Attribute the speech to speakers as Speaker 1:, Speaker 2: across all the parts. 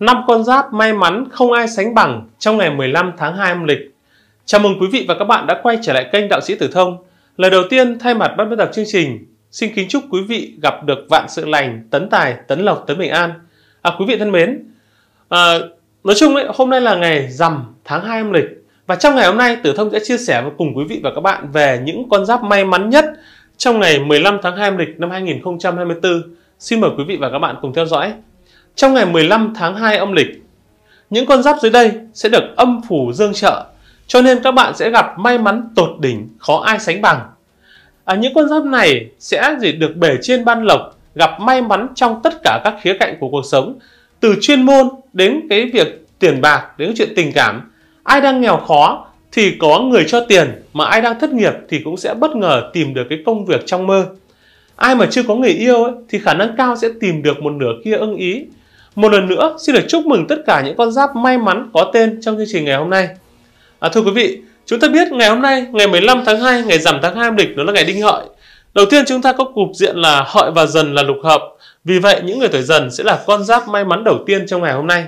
Speaker 1: 5 con giáp may mắn không ai sánh bằng trong ngày 15 tháng 2 âm lịch. Chào mừng quý vị và các bạn đã quay trở lại kênh Đạo sĩ Tử Thông. Lời đầu tiên thay mặt ban biên tập chương trình, xin kính chúc quý vị gặp được vạn sự lành, tấn tài, tấn lộc, tấn bình an. À, quý vị thân mến, à, nói chung ấy, hôm nay là ngày rằm tháng 2 âm lịch và trong ngày hôm nay Tử Thông sẽ chia sẻ với cùng quý vị và các bạn về những con giáp may mắn nhất trong ngày 15 tháng 2 âm lịch năm 2024. Xin mời quý vị và các bạn cùng theo dõi trong ngày 15 tháng 2 âm lịch. Những con giáp dưới đây sẽ được âm phủ dương trợ, cho nên các bạn sẽ gặp may mắn tột đỉnh khó ai sánh bằng. À, những con giáp này sẽ gì được bể trên ban lộc, gặp may mắn trong tất cả các khía cạnh của cuộc sống, từ chuyên môn đến cái việc tiền bạc đến chuyện tình cảm. Ai đang nghèo khó thì có người cho tiền, mà ai đang thất nghiệp thì cũng sẽ bất ngờ tìm được cái công việc trong mơ. Ai mà chưa có người yêu ấy, thì khả năng cao sẽ tìm được một nửa kia ưng ý một lần nữa, xin được chúc mừng tất cả những con giáp may mắn có tên trong chương trình ngày hôm nay. À, thưa quý vị, chúng ta biết ngày hôm nay, ngày 15 tháng 2, ngày rằm tháng 2 âm lịch, đó là ngày đinh hợi. Đầu tiên chúng ta có cục diện là hợi và dần là lục hợp. Vì vậy, những người tuổi dần sẽ là con giáp may mắn đầu tiên trong ngày hôm nay.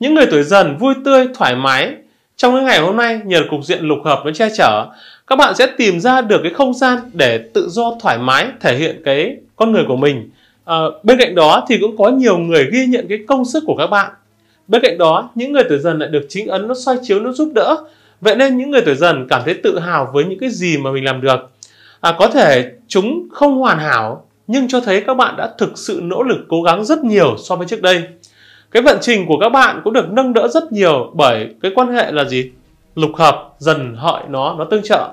Speaker 1: Những người tuổi dần vui tươi, thoải mái. Trong những ngày hôm nay, nhờ cục diện lục hợp với che chở, các bạn sẽ tìm ra được cái không gian để tự do thoải mái thể hiện cái con người của mình À, bên cạnh đó thì cũng có nhiều người ghi nhận cái công sức của các bạn. Bên cạnh đó, những người tuổi dần lại được chính ấn nó soi chiếu nó giúp đỡ. Vậy nên những người tuổi dần cảm thấy tự hào với những cái gì mà mình làm được. À, có thể chúng không hoàn hảo nhưng cho thấy các bạn đã thực sự nỗ lực cố gắng rất nhiều so với trước đây. Cái vận trình của các bạn cũng được nâng đỡ rất nhiều bởi cái quan hệ là gì? Lục hợp dần hợi nó nó tương trợ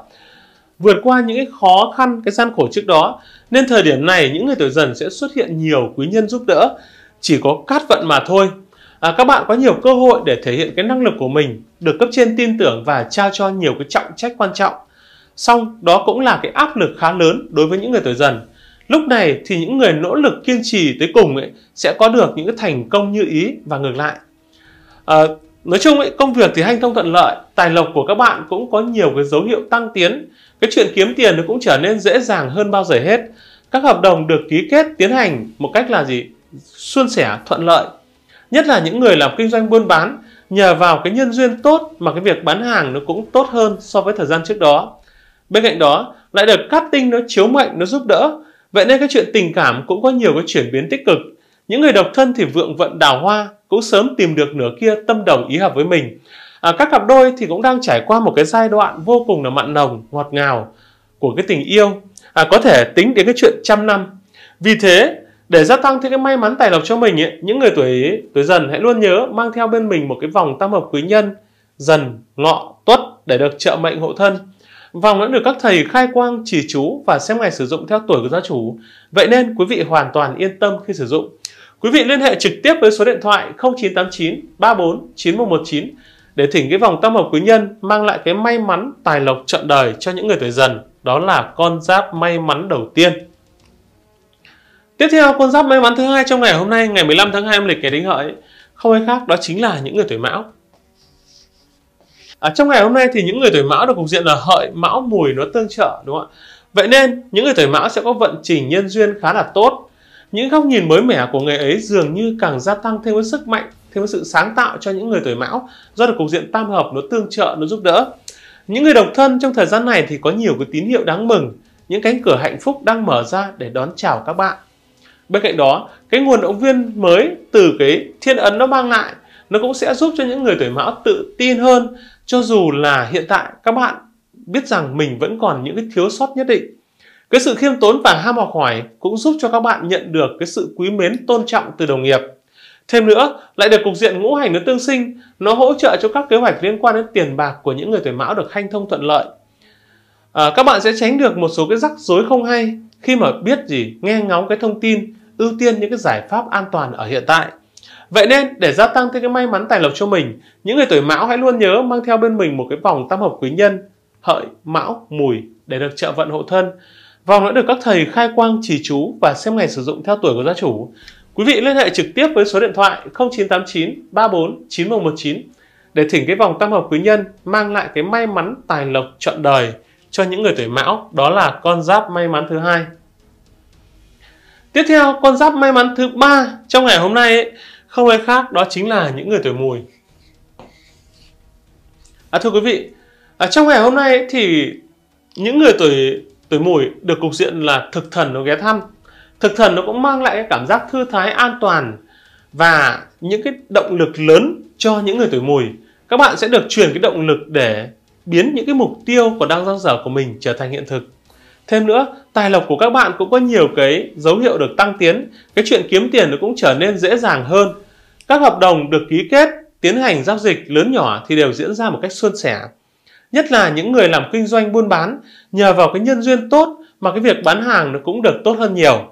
Speaker 1: vượt qua những cái khó khăn, cái gian khổ trước đó. Nên thời điểm này những người tuổi dần sẽ xuất hiện nhiều quý nhân giúp đỡ, chỉ có cát vận mà thôi. À, các bạn có nhiều cơ hội để thể hiện cái năng lực của mình, được cấp trên tin tưởng và trao cho nhiều cái trọng trách quan trọng. Song đó cũng là cái áp lực khá lớn đối với những người tuổi dần. Lúc này thì những người nỗ lực kiên trì tới cùng ấy, sẽ có được những cái thành công như ý và ngược lại. À, nói chung ấy, công việc thì hanh thông thuận lợi, tài lộc của các bạn cũng có nhiều cái dấu hiệu tăng tiến cái chuyện kiếm tiền nó cũng trở nên dễ dàng hơn bao giờ hết các hợp đồng được ký kết tiến hành một cách là gì suôn sẻ thuận lợi nhất là những người làm kinh doanh buôn bán nhờ vào cái nhân duyên tốt mà cái việc bán hàng nó cũng tốt hơn so với thời gian trước đó bên cạnh đó lại được cát tinh nó chiếu mệnh nó giúp đỡ vậy nên cái chuyện tình cảm cũng có nhiều cái chuyển biến tích cực những người độc thân thì vượng vận đào hoa cũng sớm tìm được nửa kia tâm đồng ý hợp với mình à, các cặp đôi thì cũng đang trải qua một cái giai đoạn vô cùng là mặn nồng ngọt ngào của cái tình yêu à, có thể tính đến cái chuyện trăm năm vì thế để gia tăng thêm cái may mắn tài lộc cho mình ấy, những người tuổi tuổi dần hãy luôn nhớ mang theo bên mình một cái vòng tam hợp quý nhân dần ngọ tuất để được trợ mệnh hộ thân vòng đã được các thầy khai quang chỉ chú và xem ngày sử dụng theo tuổi của gia chủ vậy nên quý vị hoàn toàn yên tâm khi sử dụng quý vị liên hệ trực tiếp với số điện thoại 0989 34 9119 để thỉnh cái vòng tam hợp quý nhân mang lại cái may mắn tài lộc trọn đời cho những người tuổi dần đó là con giáp may mắn đầu tiên tiếp theo con giáp may mắn thứ hai trong ngày hôm nay ngày 15 tháng 2 âm lịch ngày đinh hợi không ai khác đó chính là những người tuổi mão à, trong ngày hôm nay thì những người tuổi mão được cục diện là hợi mão mùi nó tương trợ đúng không ạ vậy nên những người tuổi mão sẽ có vận trình nhân duyên khá là tốt những góc nhìn mới mẻ của người ấy dường như càng gia tăng thêm cái sức mạnh thêm sự sáng tạo cho những người tuổi mão do được cục diện tam hợp nó tương trợ nó giúp đỡ những người độc thân trong thời gian này thì có nhiều cái tín hiệu đáng mừng những cánh cửa hạnh phúc đang mở ra để đón chào các bạn bên cạnh đó cái nguồn động viên mới từ cái thiên ấn nó mang lại nó cũng sẽ giúp cho những người tuổi mão tự tin hơn cho dù là hiện tại các bạn biết rằng mình vẫn còn những cái thiếu sót nhất định cái sự khiêm tốn và ham học hỏi cũng giúp cho các bạn nhận được cái sự quý mến tôn trọng từ đồng nghiệp Thêm nữa, lại được cục diện ngũ hành nó tương sinh, nó hỗ trợ cho các kế hoạch liên quan đến tiền bạc của những người tuổi mão được hanh thông thuận lợi. À, các bạn sẽ tránh được một số cái rắc rối không hay khi mà biết gì, nghe ngóng cái thông tin, ưu tiên những cái giải pháp an toàn ở hiện tại. Vậy nên, để gia tăng thêm cái may mắn tài lộc cho mình, những người tuổi mão hãy luôn nhớ mang theo bên mình một cái vòng tam hợp quý nhân, hợi, mão, mùi để được trợ vận hộ thân. Vòng đã được các thầy khai quang trì chú và xem ngày sử dụng theo tuổi của gia chủ. Quý vị liên hệ trực tiếp với số điện thoại 0989 34 9119 để thỉnh cái vòng tam hợp quý nhân mang lại cái may mắn tài lộc trọn đời cho những người tuổi mão, đó là con giáp may mắn thứ hai. Tiếp theo, con giáp may mắn thứ ba trong ngày hôm nay ấy, không ai khác đó chính là những người tuổi mùi. À, thưa quý vị, ở à, trong ngày hôm nay ấy, thì những người tuổi tuổi mùi được cục diện là thực thần nó ghé thăm thực thần nó cũng mang lại cái cảm giác thư thái an toàn và những cái động lực lớn cho những người tuổi mùi các bạn sẽ được truyền cái động lực để biến những cái mục tiêu còn đang dang dở của mình trở thành hiện thực thêm nữa tài lộc của các bạn cũng có nhiều cái dấu hiệu được tăng tiến cái chuyện kiếm tiền nó cũng trở nên dễ dàng hơn các hợp đồng được ký kết tiến hành giao dịch lớn nhỏ thì đều diễn ra một cách suôn sẻ nhất là những người làm kinh doanh buôn bán nhờ vào cái nhân duyên tốt mà cái việc bán hàng nó cũng được tốt hơn nhiều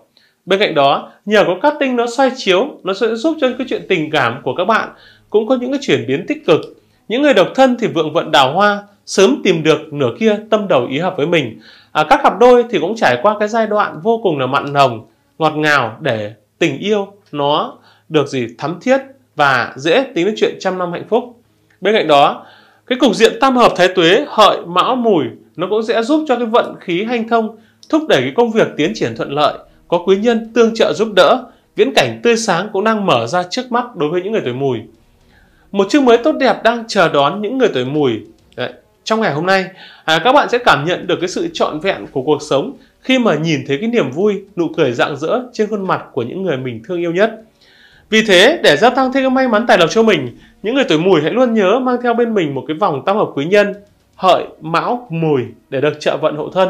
Speaker 1: Bên cạnh đó, nhờ có cát tinh nó xoay chiếu, nó sẽ giúp cho cái chuyện tình cảm của các bạn cũng có những cái chuyển biến tích cực. Những người độc thân thì vượng vận đào hoa, sớm tìm được nửa kia tâm đầu ý hợp với mình. À, các cặp đôi thì cũng trải qua cái giai đoạn vô cùng là mặn nồng, ngọt ngào để tình yêu nó được gì thắm thiết và dễ tính đến chuyện trăm năm hạnh phúc. Bên cạnh đó, cái cục diện tam hợp thái tuế, hợi, mão, mùi nó cũng sẽ giúp cho cái vận khí hanh thông, thúc đẩy cái công việc tiến triển thuận lợi có quý nhân tương trợ giúp đỡ, viễn cảnh tươi sáng cũng đang mở ra trước mắt đối với những người tuổi mùi. Một chương mới tốt đẹp đang chờ đón những người tuổi mùi. Đấy. Trong ngày hôm nay, à, các bạn sẽ cảm nhận được cái sự trọn vẹn của cuộc sống khi mà nhìn thấy cái niềm vui, nụ cười rạng rỡ trên khuôn mặt của những người mình thương yêu nhất. Vì thế, để gia tăng thêm cái may mắn tài lộc cho mình, những người tuổi mùi hãy luôn nhớ mang theo bên mình một cái vòng tam hợp quý nhân, hợi, mão, mùi để được trợ vận hộ thân.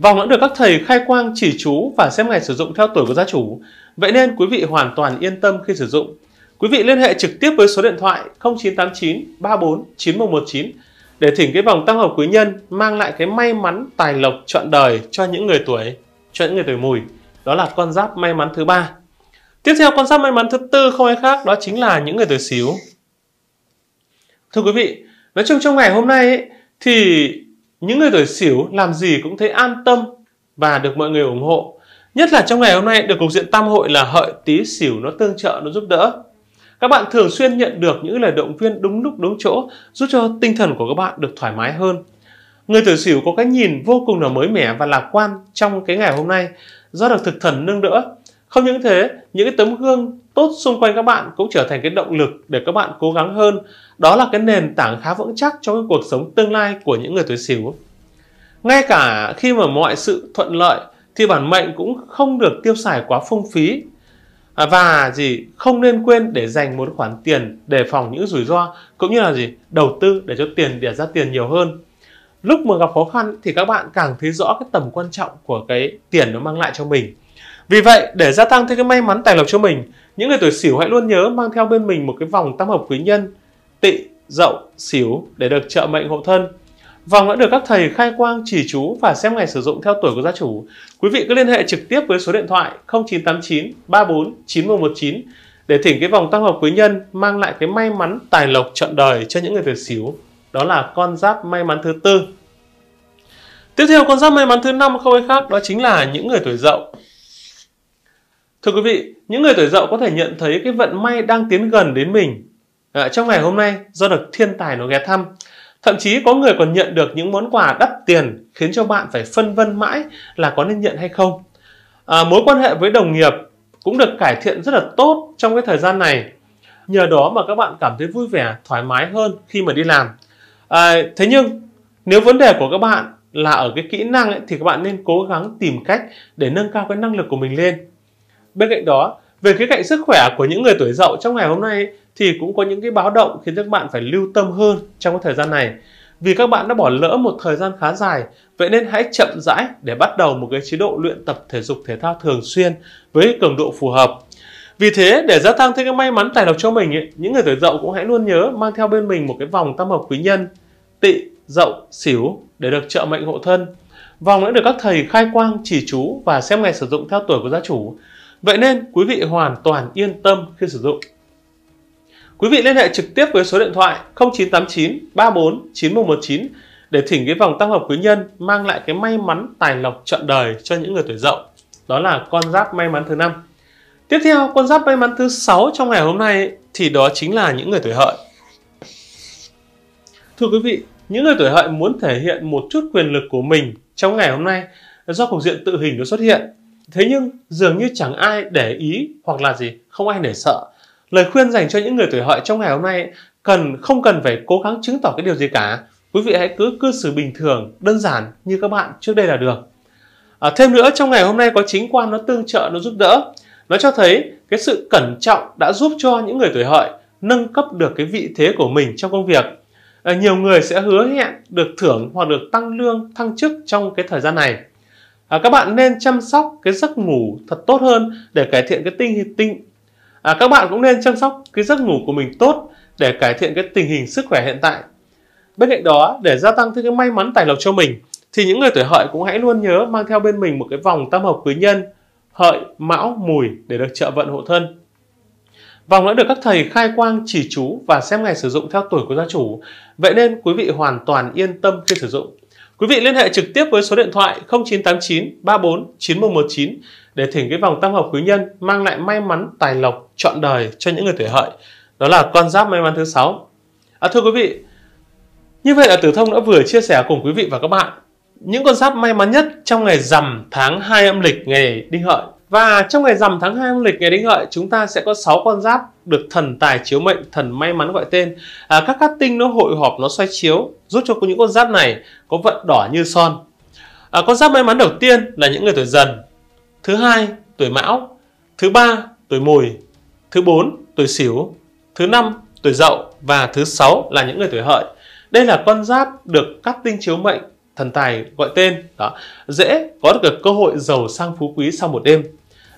Speaker 1: Vòng đã được các thầy khai quang chỉ chú và xem ngày sử dụng theo tuổi của gia chủ. Vậy nên quý vị hoàn toàn yên tâm khi sử dụng. Quý vị liên hệ trực tiếp với số điện thoại 0989 34 9119 để thỉnh cái vòng tăng hợp quý nhân mang lại cái may mắn tài lộc trọn đời cho những người tuổi cho những người tuổi mùi đó là con giáp may mắn thứ ba tiếp theo con giáp may mắn thứ tư không ai khác đó chính là những người tuổi xíu thưa quý vị nói chung trong ngày hôm nay ấy, thì những người tuổi xỉu làm gì cũng thấy an tâm và được mọi người ủng hộ. Nhất là trong ngày hôm nay được cục diện tam hội là hợi tí xỉu nó tương trợ, nó giúp đỡ. Các bạn thường xuyên nhận được những lời động viên đúng lúc đúng chỗ giúp cho tinh thần của các bạn được thoải mái hơn. Người tuổi xỉu có cái nhìn vô cùng là mới mẻ và lạc quan trong cái ngày hôm nay do được thực thần nâng đỡ không những thế, những cái tấm gương tốt xung quanh các bạn cũng trở thành cái động lực để các bạn cố gắng hơn. Đó là cái nền tảng khá vững chắc cho cái cuộc sống tương lai của những người tuổi Sửu. Ngay cả khi mà mọi sự thuận lợi thì bản mệnh cũng không được tiêu xài quá phung phí à, và gì không nên quên để dành một khoản tiền để phòng những rủi ro cũng như là gì đầu tư để cho tiền để ra tiền nhiều hơn lúc mà gặp khó khăn thì các bạn càng thấy rõ cái tầm quan trọng của cái tiền nó mang lại cho mình vì vậy, để gia tăng thêm cái may mắn tài lộc cho mình, những người tuổi Sửu hãy luôn nhớ mang theo bên mình một cái vòng tam hợp quý nhân, Tỵ, Dậu, Sửu để được trợ mệnh hộ thân. Vòng đã được các thầy khai quang chỉ chú và xem ngày sử dụng theo tuổi của gia chủ. Quý vị cứ liên hệ trực tiếp với số điện thoại 0989 34 9119 để thỉnh cái vòng tam hợp quý nhân mang lại cái may mắn tài lộc trọn đời cho những người tuổi Sửu. Đó là con giáp may mắn thứ tư. Tiếp theo con giáp may mắn thứ năm không ai khác đó chính là những người tuổi Dậu. Thưa quý vị, những người tuổi dậu có thể nhận thấy cái vận may đang tiến gần đến mình. À, trong ngày hôm nay, do được thiên tài nó ghé thăm, thậm chí có người còn nhận được những món quà đắt tiền khiến cho bạn phải phân vân mãi là có nên nhận hay không. À, mối quan hệ với đồng nghiệp cũng được cải thiện rất là tốt trong cái thời gian này. Nhờ đó mà các bạn cảm thấy vui vẻ, thoải mái hơn khi mà đi làm. À, thế nhưng, nếu vấn đề của các bạn là ở cái kỹ năng ấy, thì các bạn nên cố gắng tìm cách để nâng cao cái năng lực của mình lên Bên cạnh đó, về khía cạnh sức khỏe của những người tuổi dậu trong ngày hôm nay thì cũng có những cái báo động khiến các bạn phải lưu tâm hơn trong cái thời gian này. Vì các bạn đã bỏ lỡ một thời gian khá dài, vậy nên hãy chậm rãi để bắt đầu một cái chế độ luyện tập thể dục thể thao thường xuyên với cường độ phù hợp. Vì thế, để gia tăng thêm cái may mắn tài lộc cho mình, ấy, những người tuổi dậu cũng hãy luôn nhớ mang theo bên mình một cái vòng tam hợp quý nhân, tị, dậu, xỉu để được trợ mệnh hộ thân. Vòng đã được các thầy khai quang, chỉ chú và xem ngày sử dụng theo tuổi của gia chủ. Vậy nên quý vị hoàn toàn yên tâm khi sử dụng. Quý vị liên hệ trực tiếp với số điện thoại 0989 34 9119 để thỉnh cái vòng tăng hợp quý nhân mang lại cái may mắn tài lộc trọn đời cho những người tuổi dậu. Đó là con giáp may mắn thứ năm. Tiếp theo, con giáp may mắn thứ sáu trong ngày hôm nay thì đó chính là những người tuổi hợi. Thưa quý vị, những người tuổi hợi muốn thể hiện một chút quyền lực của mình trong ngày hôm nay do cục diện tự hình nó xuất hiện Thế nhưng dường như chẳng ai để ý hoặc là gì, không ai để sợ. Lời khuyên dành cho những người tuổi hợi trong ngày hôm nay cần không cần phải cố gắng chứng tỏ cái điều gì cả. Quý vị hãy cứ cư xử bình thường, đơn giản như các bạn trước đây là được. À, thêm nữa trong ngày hôm nay có chính quan nó tương trợ nó giúp đỡ. Nó cho thấy cái sự cẩn trọng đã giúp cho những người tuổi hợi nâng cấp được cái vị thế của mình trong công việc. À, nhiều người sẽ hứa hẹn được thưởng hoặc được tăng lương, thăng chức trong cái thời gian này à, các bạn nên chăm sóc cái giấc ngủ thật tốt hơn để cải thiện cái tinh tinh à, các bạn cũng nên chăm sóc cái giấc ngủ của mình tốt để cải thiện cái tình hình sức khỏe hiện tại bên cạnh đó để gia tăng thêm cái may mắn tài lộc cho mình thì những người tuổi hợi cũng hãy luôn nhớ mang theo bên mình một cái vòng tam hợp quý nhân hợi mão mùi để được trợ vận hộ thân Vòng đã được các thầy khai quang chỉ chú và xem ngày sử dụng theo tuổi của gia chủ, vậy nên quý vị hoàn toàn yên tâm khi sử dụng. Quý vị liên hệ trực tiếp với số điện thoại 0989 34 9119 để thỉnh cái vòng tam hợp quý nhân mang lại may mắn, tài lộc, trọn đời cho những người tuổi hợi. Đó là con giáp may mắn thứ sáu. À, thưa quý vị, như vậy là Tử Thông đã vừa chia sẻ cùng quý vị và các bạn những con giáp may mắn nhất trong ngày rằm tháng 2 âm lịch ngày Đinh Hợi. Và trong ngày rằm tháng 2 âm lịch ngày Đinh Hợi chúng ta sẽ có 6 con giáp được thần tài chiếu mệnh, thần may mắn gọi tên. À, các cát tinh nó hội họp, nó xoay chiếu giúp cho những con giáp này có vận đỏ như son. À, con giáp may mắn đầu tiên là những người tuổi dần, thứ hai tuổi mão, thứ ba tuổi mùi, thứ bốn tuổi sửu, thứ năm tuổi dậu và thứ sáu là những người tuổi hợi. Đây là con giáp được cát tinh chiếu mệnh thần tài gọi tên đó dễ có được cơ hội giàu sang phú quý sau một đêm